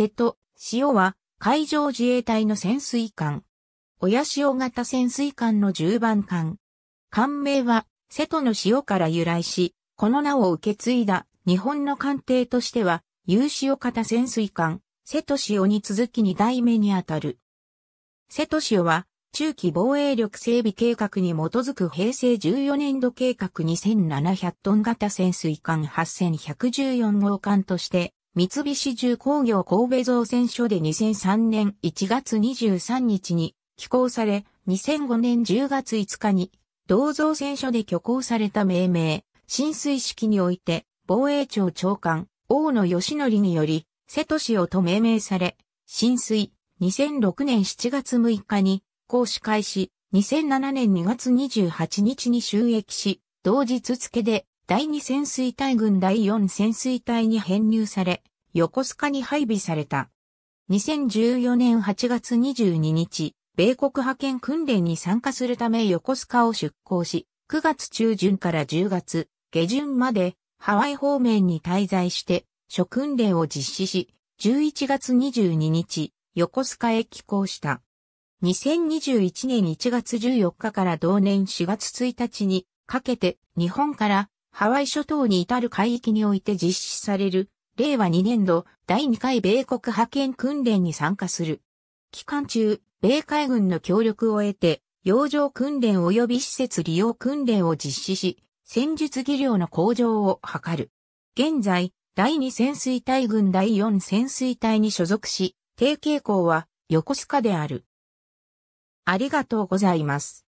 瀬戸、潮は海上自衛隊の潜水艦。親潮型潜水艦の10番艦。艦名は瀬戸の潮から由来し、この名を受け継いだ日本の艦艇としては、有潮型潜水艦、瀬戸潮に続き2代目にあたる。瀬戸潮は中期防衛力整備計画に基づく平成14年度計画2700トン型潜水艦8114号艦として三菱重工業神戸造船所で2003年1月23日に寄港され、2005年10月5日に同造船所で挙行された命名、浸水式において防衛庁長官、大野義則により、瀬戸市をと命名され、浸水、2006年7月6日に行使開始、2007年2月28日に収益し、同日付で第2潜水隊軍第4潜水隊に編入され、横須賀に配備された。2014年8月22日、米国派遣訓練に参加するため横須賀を出港し、9月中旬から10月下旬までハワイ方面に滞在して、諸訓練を実施し、11月22日、横須賀へ寄港した。2021年1月14日から同年4月1日にかけて日本からハワイ諸島に至る海域において実施される令和2年度第2回米国派遣訓練に参加する。期間中、米海軍の協力を得て、洋上訓練及び施設利用訓練を実施し、戦術技量の向上を図る。現在、第2潜水隊軍第4潜水隊に所属し、低傾向は横須賀である。ありがとうございます。